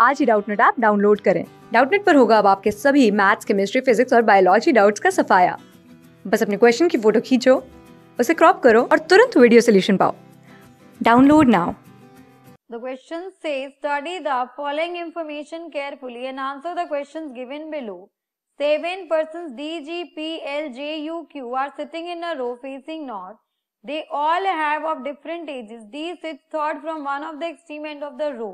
आज ही Doubtnut app download करें डाउटनेट पर होगा अब आपके सभी मैथ्स केमिस्ट्री फिजिक्स और बायोलॉजी डाउट्स का सफाया बस अपने क्वेश्चन की फोटो खींचो उसे क्रॉप करो और तुरंत वीडियो सोल्यूशन पाओ download now The question says study the following information carefully and answer the questions given below. Seven persons D, G, P, L, J, U, Q are sitting in a row facing north. They all have of different ages. D sits third from one of the extreme end of the row.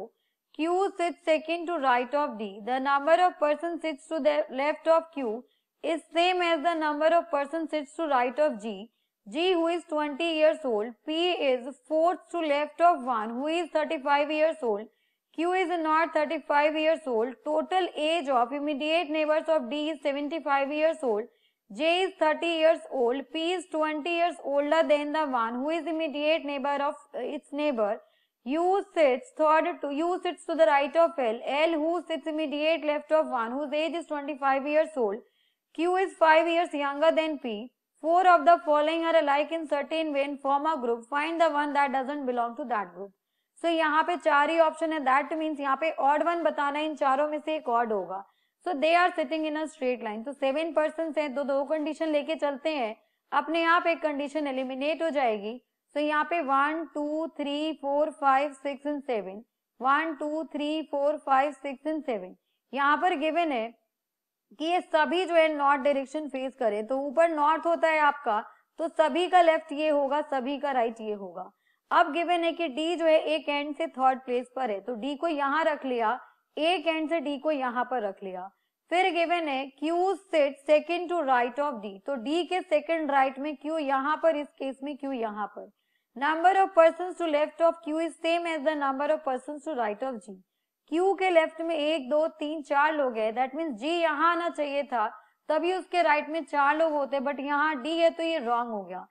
Q sits second to right of D. The number of persons sits to the left of Q is same as the number of persons sits to right of G. G who is 20 years old, P is fourth to left of one who is 35 years old, Q is not 35 years old, total age of immediate neighbors of D is 75 years old, J is 30 years old, P is 20 years older than the one who is immediate neighbor of uh, its neighbor, U sits third to U sits to the right of L. L who sits immediate left of one whose age is 25 years old. Q is five years younger than P. Four of the following are alike in certain way and form a group. Find the one that doesn't belong to that group. so, यहाँ पे चार ही option है that means यहाँ पे odd one बताना इन चारों में से एक ऑड होगा so they are sitting in a straight line तो सेवन पर्सन है दो दो कंडीशन लेके चलते हैं अपने आप एक कंडीशन एलिमिनेट हो जाएगी तो यहाँ पे one two three four five six and seven one two three four five six and seven यहाँ पर गिवन है कि ये सभी जो है नॉर्थ डायरेक्शन फेस करें तो ऊपर नॉर्थ होता है आपका तो सभी का लेफ्ट ये होगा सभी का राइट ये होगा अब गिवन है कि डी जो है एक एंड से थर्ड प्लेस पर है तो डी को यहाँ रख लिया एक एंड से डी को यहाँ पर रख लिया फिर गिवन है Q set second to right of D तो डी के सेकंड राइट right में क्यू यहाँ पर इस केस में क्यू यहाँ पर number of person to left of Q is same as the number of person to right of G Q के लेफ्ट में एक दो तीन चार लोग है दैट मीन जी यहाँ आना चाहिए था तभी उसके राइट right में चार लोग होते बट यहाँ डी है तो ये रॉन्ग हो गया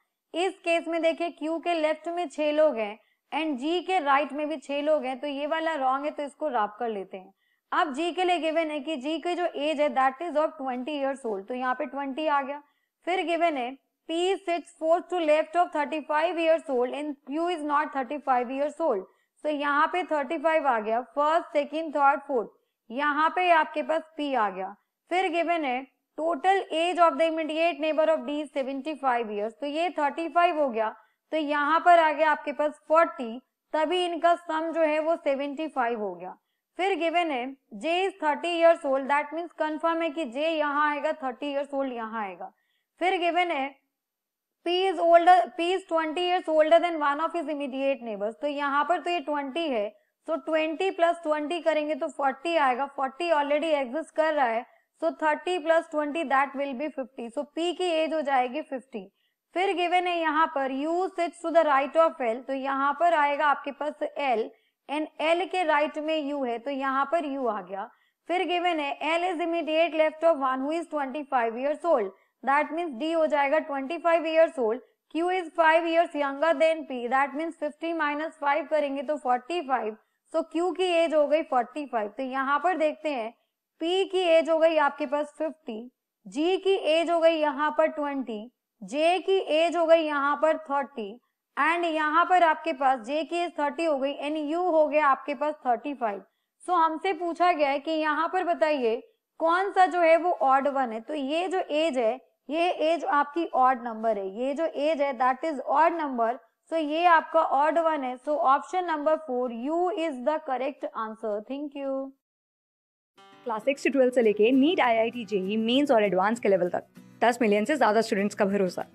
इस केस में देखिए क्यू के लेफ्ट में छह लोग हैं एंड जी के राइट right में भी छह लोग हैं तो ये वाला रॉन्ग है तो इसको राप कर लेते हैं अब जी के लिए गिवन है कि जी की जो एज है that is of twenty years old तो यहाँ पे ट्वेंटी आ गया फिर गिवन है P sits fourth to left of 35 years old and Q is not 35 years old. So यहाँ पे 35 आ गया first, second, third, fourth. यहाँ पे आपके पास P आ गया फिर given है total age of the immediate neighbor of D is 75 years. तो ये 35 हो गया तो यहाँ पर आ गया आपके पास 40 तभी इनका sum जो है वो 75 हो गया फिर given है J is 30 years old. That means confirm है कि J यहाँ आएगा 30 years old यहाँ आएगा फिर गिवन है P is older, P is 20 years older than one of his immediate neighbors. तो यहाँ पर तो ये 20 है सो so 20 प्लस 20 करेंगे तो 40 आएगा 40 ऑलरेडी एग्जिस्ट कर रहा है so so 30 plus 20 that will be 50 so so P की एज हो जाएगी 50 फिर गिवेन है यहाँ पर you sits to the right of L तो यहाँ पर आएगा आपके पास L एंड L के राइट right में U है तो यहाँ पर U आ गया फिर गिवेन है L is immediate left of one who is 25 years old that means D हो जाएगा twenty five years old Q is five years younger than P that means fifty minus five करेंगे तो forty five so Q की age हो गई forty five तो यहाँ पर देखते हैं पी की एज हो गई आपके पास फिफ्टी जी की एज हो गई यहाँ पर ट्वेंटी जे की एज हो गई यहाँ पर थर्टी एंड यहाँ पर आपके पास जे की एज थर्टी हो गई एंड यू हो गया आपके पास थर्टी फाइव सो हमसे पूछा गया है कि यहाँ पर बताइए कौन सा जो है वो ऑड वन है तो ये जो एज है ये एज आपकी ऑड नंबर है ये जो एज है that is odd number so ये आपका ऑड वन है so option number four you is the correct answer thank you class six to twelfth से लेके NEET I I T JEE mains और एडवांस के लेवल तक दस मिलियन से ज्यादा स्टूडेंट्स का भरोसा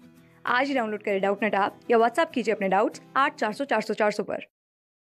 आज ही डाउनलोड करें डाउट नेट आप या व्हाट्सअप कीजिए अपने डाउट्स आठ चार सौ चार सौ चार सौ पर